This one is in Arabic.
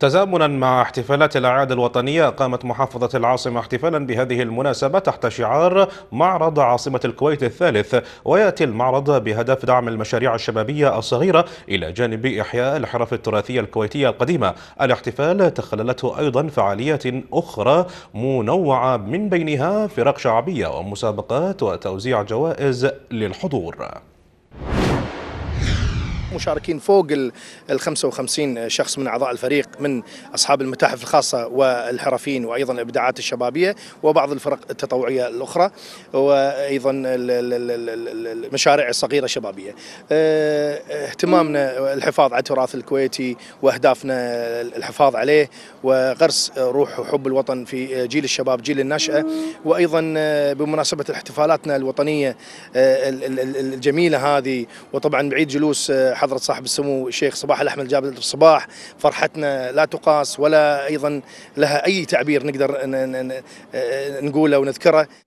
تزامنا مع احتفالات الأعياد الوطنية قامت محافظة العاصمة احتفالا بهذه المناسبة تحت شعار معرض عاصمة الكويت الثالث ويأتي المعرض بهدف دعم المشاريع الشبابية الصغيرة إلى جانب إحياء الحرف التراثية الكويتية القديمة الاحتفال تخللته أيضا فعاليات أخرى منوعة من بينها فرق شعبية ومسابقات وتوزيع جوائز للحضور مشاركين فوق ال 55 شخص من اعضاء الفريق من اصحاب المتاحف الخاصه والحرفيين وايضا الابداعات الشبابيه وبعض الفرق التطوعيه الاخرى وايضا المشاريع الصغيره الشبابيه. آه، اهتمامنا الحفاظ على التراث الكويتي واهدافنا الحفاظ عليه وغرس روح وحب الوطن في جيل الشباب جيل الناشئه وايضا آه، بمناسبه احتفالاتنا الوطنيه آه، الجميله هذه وطبعا بعيد جلوس حضرة صاحب السمو الشيخ صباح الأحمد جابر الصباح فرحتنا لا تقاس ولا أيضا لها أي تعبير نقدر نقوله ونذكره